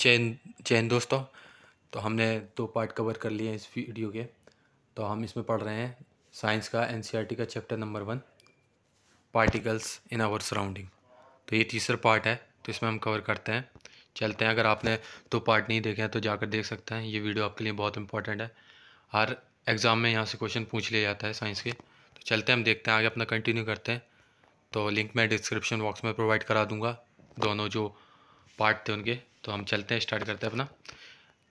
चैन चैन दोस्तों तो हमने दो पार्ट कवर कर लिए इस वीडियो के तो हम इसमें पढ़ रहे हैं साइंस का एनसीईआरटी e का chapter number one particles in our surrounding तो ये तीसरा पार्ट है तो इसमें हम कवर करते हैं चलते हैं अगर आपने दो पार्ट नहीं देखे हैं तो जाकर देख सकते हैं ये वीडियो आपके लिए बहुत इंपॉर्टेंट है हर एग्ज़ाम में यहाँ से क्वेश्चन पूछ लिया जाता है साइंस के तो चलते हैं हम देखते हैं आगे अपना कंटिन्यू करते हैं तो लिंक मैं डिस्क्रिप्शन बॉक्स में प्रोवाइड करा दूँगा दोनों जो पार्ट थे उनके तो हम चलते हैं स्टार्ट करते हैं अपना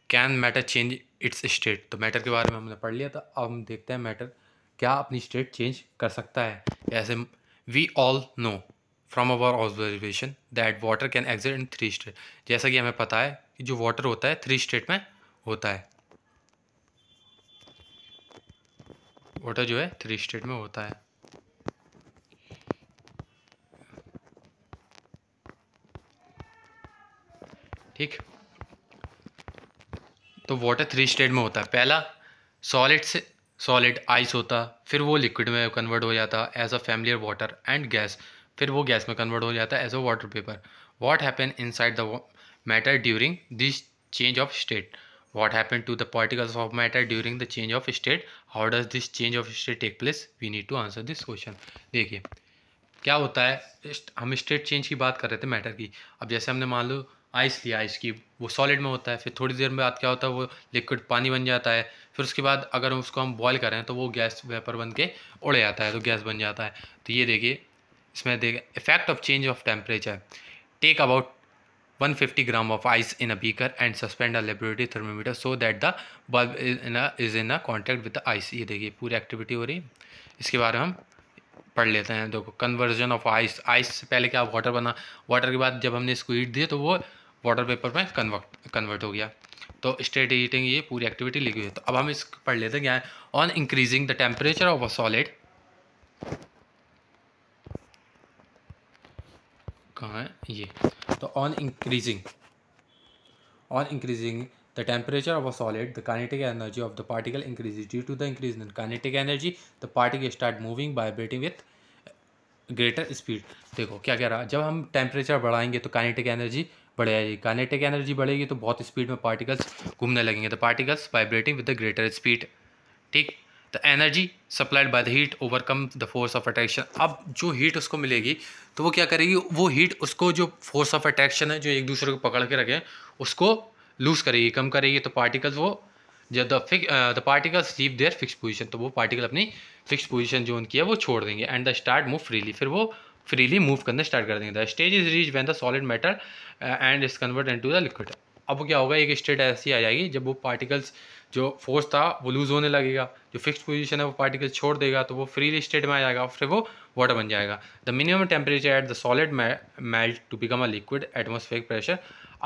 can matter change its state तो मैटर के बारे में हमने पढ़ लिया था अब हम देखते हैं मैटर क्या अपनी स्टेट चेंज कर सकता है ऐसे we all know from our observation that water can exit in three state जैसा कि हमें पता है कि जो वाटर होता है थ्री स्टेट में होता है वाटर जो है थ्री स्टेट में होता है ठीक तो वाटर थ्री स्टेट में होता है पहला सॉलिड से सॉलिड आइस होता फिर वो लिक्विड में कन्वर्ट हो जाता as a familiar water and gas फिर वो गैस में कन्वर्ट हो जाता है as a water vapour what happen inside the matter during this change of state what happen to the particles of matter during the change of state how does this change of state take place we need to answer this question देखिए क्या होता है हम state change की बात कर रहे थे मैटर की अब जैसे हमने मान लो आइस लिया आइस क्यूब वो सॉलिड में होता है फिर थोड़ी देर में बाद क्या होता है वो लिक्विड पानी बन जाता है फिर उसके बाद अगर उसको हम बॉयल करें तो वो गैस वेपर बन के उड़ जाता है तो गैस बन जाता है तो ये देखिए इसमें देखिए effect of change of temperature take about 150 gram of ice in a beaker and suspend a laboratory thermometer so that the bulb is in is in a contact with the ice ये देखिए पूरी activity हो रही इसके बारे में हम पढ़ लेते हैं देखो कन्वर्जन ऑफ आइस आइस से पहले क्या वाटर बना वाटर के बाद जब हमने इसको हीट दिया तो वो वाटर पेपर में कन्वर्ट कन्वर्ट हो गया तो स्टेट हीटिंग ये पूरी एक्टिविटी लिखी हुई तो अब हम इस पढ़ लेते हैं on increasing the temperature of a solid कहाँ है ये तो on increasing on increasing the temperature of a solid the kinetic energy of the particle increase due to the increase in kinetic energy the particle start moving vibrating with greater speed देखो क्या कह रहा है जब हम temperature बढ़ाएंगे तो kinetic energy बढ़ जाएगी काइनेटिक एनर्जी बढ़ेगी तो बहुत स्पीड में पार्टिकल्स घूमने लगेंगे द तो particles vibrating with the greater speed ठीक द तो energy supplied by the heat overcome the force of attraction अब जो हीट उसको मिलेगी तो वो क्या करेगी वो हीट उसको जो फोर्स ऑफ अट्रैक्शन है जो एक दूसरे को पकड़ के रखें उसको लूज़ करेगी कम करेगी तो पार्टिकल्स वो जब the fix the particles leave their fix position तो वो पार्टिकल अपनी फिक्स पोजिशन जो उनकी है वो छोड़ देंगे and the start move freely फिर वो फ्रीली मूव करना स्टार्ट कर देंगे the stage is reach when the solid matter and is convert into the liquid अब क्या होगा एक स्टेट ऐसी आ जाएगी जब वो पार्टिकल्स जो फोर्स था वो लूज़ होने लगेगा जो फिक्स पोजीशन है वो पार्टिकल छोड़ देगा तो वो फ्रीली स्टेट में आ जाएगा फिर वो वाटर बन जाएगा the minimum temperature at the solid melt to become a liquid atmosphere pressure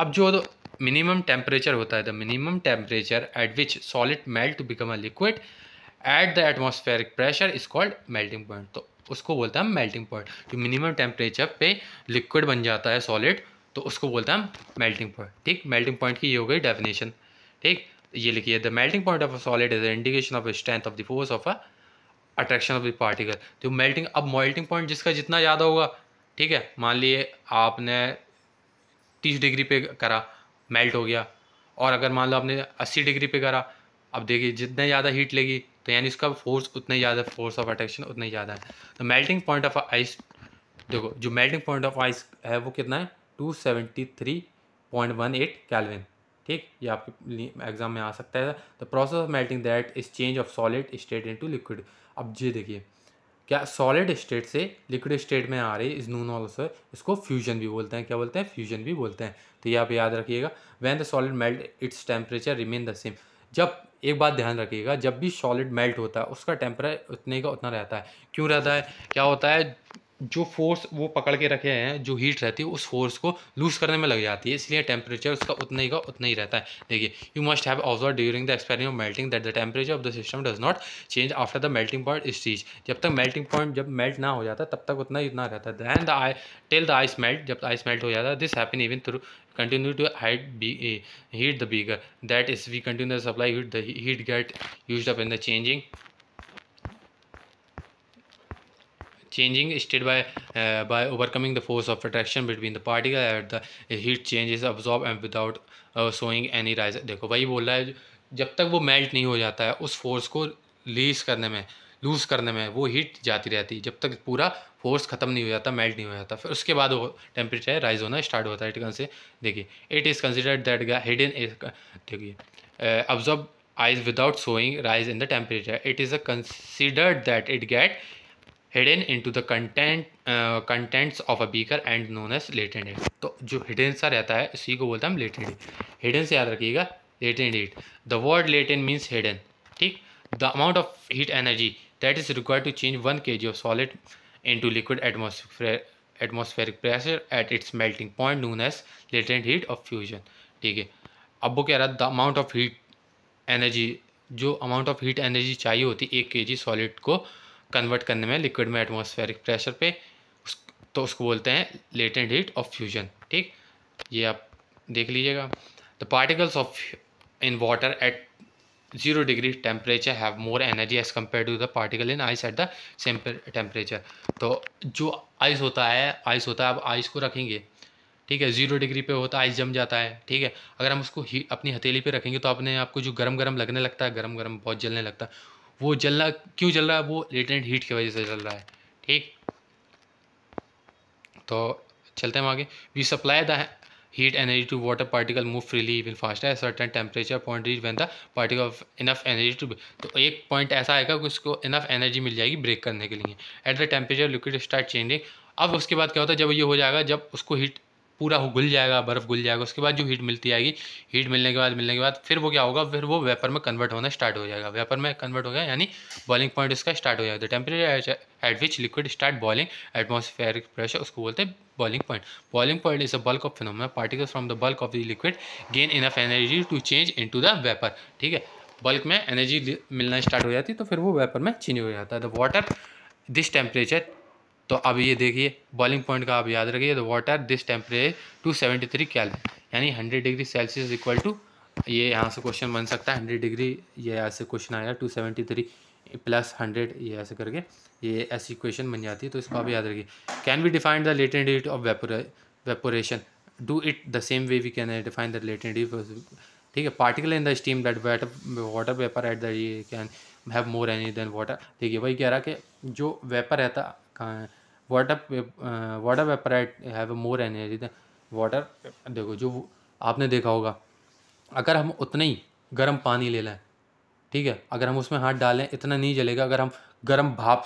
अब जो मिनिमम टेम्परेचर होता है the minimum temperature at which solid melt to become a liquid at the atmospheric pressure is called melting point तो उसको बोलते हैं हम melting point जो मिनिमम टेम्परेचर पे लिक्विड बन जाता है सॉलिड तो उसको बोलते हैं हम मेल्टिंग पॉइंट ठीक मेल्टिंग पॉइंट की ये हो गई डेफिनेशन ठीक ये लिखिए the melting point of a solid is indication of strength of the force of a attraction of the particle तो मेल्टिंग अब मेल्टिंग पॉइंट जिसका जितना ज़्यादा होगा ठीक है मान लिए आपने तीस डिग्री पे करा मेल्ट हो गया और अगर मान लो आपने अस्सी डिग्री पे करा अब देखिए जितने ज़्यादा हीट लेगी तो यानी उसका फोर्स उतना ही ज़्यादा फोर्स ऑफ अट्रैक्शन उतना ही ज़्यादा है तो मेल्टिंग पॉइंट ऑफ आइस देखो जो मेल्टिंग पॉइंट ऑफ आइस है वो कितना है two seventy three point one eight kelvin ठीक ये आपके एग्ज़ाम में आ सकता है the process of melting that is change of solid state into liquid अब ये देखिए क्या सॉलिड स्टेट से लिक्विड स्टेट में आ रही इज नून ऑल्सो इसको फ्यूजन भी बोलते हैं क्या बोलते हैं फ्यूजन भी बोलते हैं तो ये आप याद रखिएगा when the solid melt its temperature remain the same जब एक बात ध्यान रखिएगा जब भी सॉलिड मेल्ट होता है उसका टेम्परेचर उतने का उतना रहता है क्यों रहता है क्या होता है जो फोर्स वो पकड़ के रखे हैं जो हीट रहती है उस फोर्स को लूज करने में लग जाती है इसलिए टेम्परेचर उसका उतना ही का उतना ही रहता है देखिए you must have observe during the experiment melting that the temperature of the system does not change after the melting point इस चीज जब तक मेल्टिंग पॉइंट जब मेल्ट ना हो जाता तब तक उतना ही उतना रहता है then the I tell the ice melt जब आइस मेल्ट हो जाता है this happen even through continue to heat be heat the beaker that is we continue to supply heat the get use up in the changing changing state by uh, by overcoming the force of attraction between the particle at the heat changes absorb and without uh, showing any rise देखो वही बोल रहा है जब तक वो melt नहीं हो जाता है उस फोर्स को लीज करने में लूज़ करने में वो हीट जाती रहती है जब तक पूरा फोर्स ख़त्म नहीं हो जाता मेल्ट नहीं हो जाता फिर उसके बाद वो टेम्परेचर राइज होना स्टार्ट होता है इटकन से देखिए it is considered that hidden is देखिए absorb ice without showing rise in the temperature it is a considered that it get hidden in the content contents of a beaker and known as latent heat तो जो hidden सा रहता है उसी को बोलते हैं हम लेटेंट एड हिडन से याद रखिएगा latent heat the word latent means hidden ठीक the amount of heat energy that is required to change one K G of solid liquid liquid atmospheric pressure at its melting point known as latent heat of fusion ठीक है अब वो कह रहा है the amount of heat energy जो amount of heat energy चाहिए होती है एक के जी सॉलिड को कन्वर्ट करने में लिक्विड में एटमोसफेयरिक प्रेशर पे उस, तो उसको बोलते हैं लेटेंट हीट ऑफ फ्यूजन ठीक ये आप देख लीजिएगा the particles of in water at zero degree temperature have more energy as compare to the particle in ice at the same temperature तो जो आइस होता है आइस होता है आप आइस को रखेंगे ठीक है जीरो डिग्री पे होता है आइस जम जाता है ठीक है अगर हम उसको ही अपनी हथेली पे रखेंगे तो अपने आपको जो गरम गरम लगने लगता है गरम गरम बहुत जलने लगता है वो जल रहा क्यों जल रहा है वो लेटेंट हीट की वजह से जल रहा है ठीक तो चलते हैं आगे we supply the heat energy to water particle move freely even fast है certain temperature point reach when the particle of enough energy to तो एक पॉइंट ऐसा आएगा कि उसको इनफ एनर्जी मिल जाएगी ब्रेक करने के लिए at the temperature liquid start changing अब उसके बाद क्या होता है जब ये हो जाएगा जब उसको हीट पूरा हो घुल जाएगा बर्फ़ घुल जाएगा उसके बाद जो हीट मिलती आएगी हीट मिलने के बाद मिलने के बाद फिर वो क्या होगा फिर वो वेपर में कन्वर्ट होना स्टार्ट हो जाएगा वेपर में कन्वर्ट हो गया यानी बॉइलिंग पॉइंट उसका स्टार्ट हो जाएगा temperature at which liquid start boiling atmosphere pressure उसको बोलते हैं boiling point boiling point is a bulk of phenomenon particles from the bulk of the liquid gain enough energy to change into the vapour ठीक है bulk में energy मिलना start हो जाती है तो फिर वो वेपर में चेंज हो जाता है द वाटर दिस टेम्परेचर तो अब ये देखिए बॉइलिंग पॉइंट का आप याद रखिए the water this temperature two seventy three kelvin यानी hundred degree Celsius equal to ये यहाँ से क्वेश्चन बन सकता है हंड्रेड डिग्री ये ऐसे क्वेश्चन आया two seventy three plus hundred ये ऐसे करके ये ऐसी क्वेश्चन बन जाती है तो इसको आप याद रखिए can be defined the latent heat of vaporation do it the same way we can define the latent heat ठीक है particle in the steam that water vapour at the can have more any than water देखिए वही कह रहा कि जो vapour रहता कहाँ water water vaporite have more energy water देखो जो आपने देखा होगा अगर हम उतना ही गर्म पानी ले लें ठीक है अगर हम उसमें हाथ डालें इतना नहीं जलेगा अगर हम गर्म भाप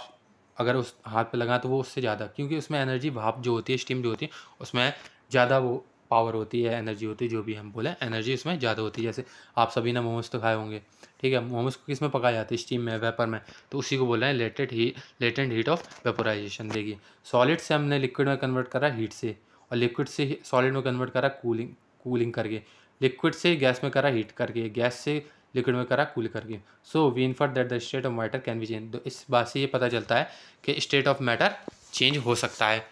अगर उस हाथ पे लगाएं तो वो उससे ज़्यादा क्योंकि उसमें एनर्जी भाप जो होती है स्टीम जो होती है उसमें ज़्यादा वो पावर होती है एनर्जी होती है जो भी हम बोलें एनर्जी उसमें ज़्यादा होती है जैसे आप सभी ने मोमोज तो खाए होंगे ठीक है मोमोज को किस में पकाया जाता है स्टीम में वेपर में तो उसी को बोला है लेटेड ही लेटेंट हीट ऑफ वेपोराइजेशन देगी सॉलिड से हमने लिक्विड में कन्वर्ट करा हीट से और लिक्विड से सॉलिड में कन्वर्ट करा कूलिंग कूलिंग करके लिक्विड से गैस में करा हीट करके गैस से लिक्विड में करा कूल करके so we in for that the state of matter can be change तो इस बात से ये पता चलता है कि स्टेट ऑफ मैटर चेंज हो सकता है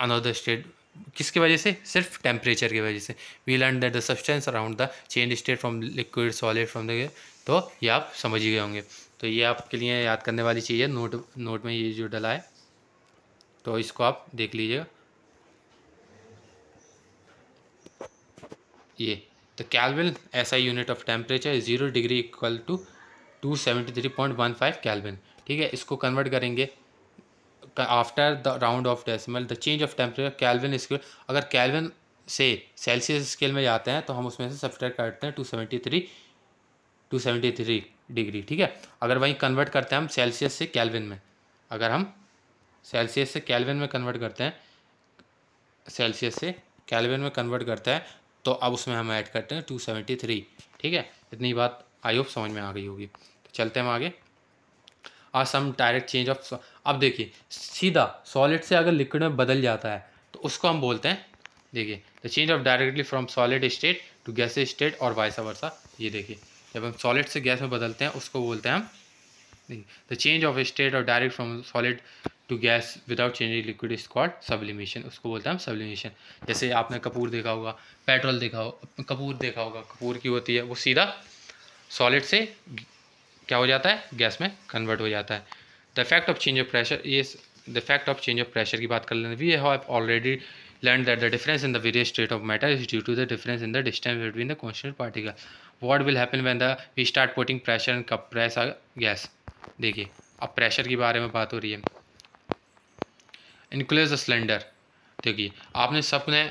अनदर स्टेट किसके वजह से सिर्फ टेम्परेचर की वजह से we learn that the substance around the change state from liquid solid from the तो ये आप समझ ही गए होंगे तो ये आपके लिए याद करने वाली चीज़ है नोट नोट में ये जो डला है तो इसको आप देख लीजिएगा ये द कैलविन ऐसा unit of temperature zero degree equal to two seventy three point one five kelvin ठीक है इसको कन्वर्ट करेंगे after the round off decimal the change of temperature kelvin scale अगर कैलविन से सेल्सियस स्केल में जाते हैं तो हम उसमें से सब्ट्रैक्ट करते हैं two seventy three two seventy three degree ठीक है अगर वहीं कन्वर्ट करते हैं हम सेल्सियस से कैलविन में अगर हम सेल्सियस से कैलविन में कन्वर्ट करते हैं सेल्सियस से कैलविन में कन्वर्ट करते हैं तो अब उसमें हम ऐड करते हैं टू सेवेंटी थ्री ठीक है इतनी बात आई होप समझ में आ गई होगी तो चलते हैं हम आगे और सम डायरेक्ट चेंज ऑफ अब देखिए सीधा सॉलिड से अगर लिक्विड में बदल जाता है तो उसको हम बोलते हैं देखिए the change of directly from solid state to gas state और वाइस वर्सा ये देखिए जब हम सॉलिड से गैस में बदलते हैं उसको बोलते हैं हम देखिए द चेंज ऑफ स्टेट और direct from solid to gas without changing liquid is called sublimation उसको बोलते हैं हम सब्लिमेशन जैसे आपने कपूर देखा होगा पेट्रोल देखा हो कपूर देखा होगा कपूर की होती है वो सीधा सॉलिड से क्या हो जाता है गैस में कन्वर्ट हो जाता है the effect of change of pressure ये the effect of change of pressure की बात कर लेते हैं we have already learn that the difference in the various state of matter is due to the difference in the distance between the constant particle what will happen when the we start putting pressure and compress gas देखिए अब pressure के बारे में बात हो रही है enclose the cylinder देखिए आपने सपने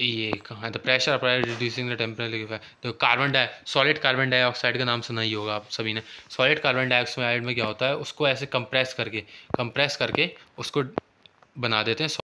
ये कहाँ तो pressure applied reducing the temperature तो carbon di solid carbon dioxide का नाम सुना ही होगा आप सभी ने सॉलिड कार्बन डाइऑक्साइड में क्या होता है उसको ऐसे कंप्रेस करके कंप्रेस करके उसको बना देते हैं